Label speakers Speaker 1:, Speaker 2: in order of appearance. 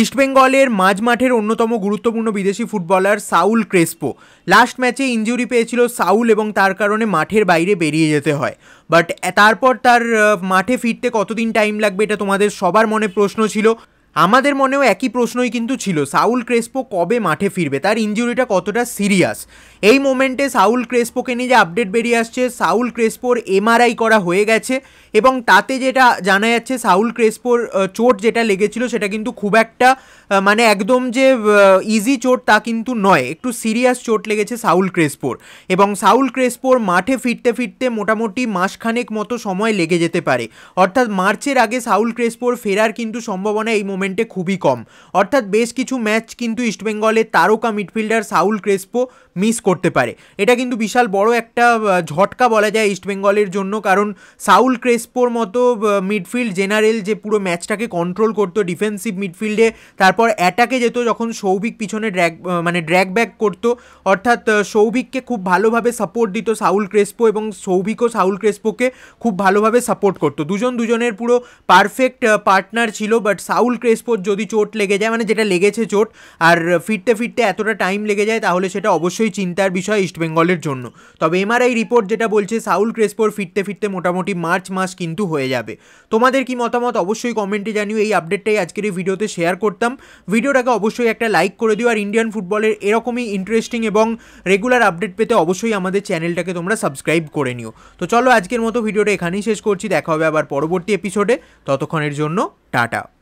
Speaker 1: ইস্টবেঙ্গলের মাঝমাঠের অন্যতম গুরুত্বপূর্ণ বিদেশি ফুটবলার সাউল ক্রেসপো লাস্ট ম্যাচে ইঞ্জুরি পেয়েছিল সাউল এবং তার কারণে মাঠের বাইরে বেরিয়ে যেতে হয় বাট তারপর তার মাঠে ফিরতে কতদিন টাইম লাগবে এটা তোমাদের সবার মনে প্রশ্ন ছিল আমাদের মনেও একই প্রশ্নই কিন্তু ছিল সাউল ক্রেসপো কবে মাঠে ফিরবে তার ইঞ্জুরিটা কতটা সিরিয়াস এই মোমেন্টে সাউল ক্রেসপোকে নিয়ে যে আপডেট বেরিয়ে আসছে সাউল ক্রেসপোর এমআরআই করা হয়ে গেছে এবং তাতে যেটা জানা যাচ্ছে সাউল ক্রেসপোর চোট যেটা লেগেছিল সেটা কিন্তু খুব একটা মানে একদম যে ইজি চোট তা কিন্তু নয় একটু সিরিয়াস চোট লেগেছে সাউল ক্রেসপোর এবং সাউল ক্রেসপোর মাঠে ফিরতে ফিরতে মোটামুটি মাসখানেক মতো সময় লেগে যেতে পারে অর্থাৎ মার্চের আগে সাউল ক্রেসপোর ফেরার কিন্তু সম্ভাবনা এই মোমেন্ট মুভমেন্টে খুবই কম অর্থাৎ বেশ কিছু ম্যাচ কিন্তু ইস্টবেঙ্গলের তারকা মিডফিল্ডার সাউল ক্রেসপো মিস করতে পারে এটা কিন্তু বিশাল বড় একটা ঝটকা বলা যায় ইস্টবেঙ্গলের জন্য কারণ সাউল ক্রেসপোর মতো মিডফিল্ড জেনারেল যে পুরো ম্যাচটাকে কন্ট্রোল করতো ডিফেন্সিভ মিডফিল্ডে তারপর অ্যাটাকে যেত যখন সৌভিক পিছনে ড্র্যাক মানে ড্র্যাক ব্যাক করতো অর্থাৎ সৌভিককে খুব ভালোভাবে সাপোর্ট দিত সাউল ক্রেসপো এবং সৌভিকও সাউল ক্রেসপোকে খুব ভালোভাবে সাপোর্ট করতো দুজন দুজনের পুরো পারফেক্ট পার্টনার ছিল বাট সাউল ক্রেস ক্রেসপোর যদি চোট লেগে যায় মানে যেটা লেগেছে চোট আর ফিরতে ফিরতে এতটা টাইম লেগে যায় তাহলে সেটা অবশ্যই চিন্তার বিষয় ইস্টবেঙ্গলের জন্য তবে এমআরআই রিপোর্ট যেটা বলছে সাউল ক্রেসপোর ফিরতে ফিরতে মোটামুটি মার্চ মাস কিন্তু হয়ে যাবে তোমাদের কি মতামত অবশ্যই কমেন্টে জানিও এই আপডেটটাই আজকের এই ভিডিওতে শেয়ার করতাম ভিডিওটাকে অবশ্যই একটা লাইক করে দিও আর ইন্ডিয়ান ফুটবলের এরকমই ইন্টারেস্টিং এবং রেগুলার আপডেট পেতে অবশ্যই আমাদের চ্যানেলটাকে তোমরা সাবস্ক্রাইব করে নিও তো চলো আজকের মতো ভিডিওটা এখানেই শেষ করছি দেখা হবে আবার পরবর্তী এপিসোডে ততক্ষণের জন্য টাটা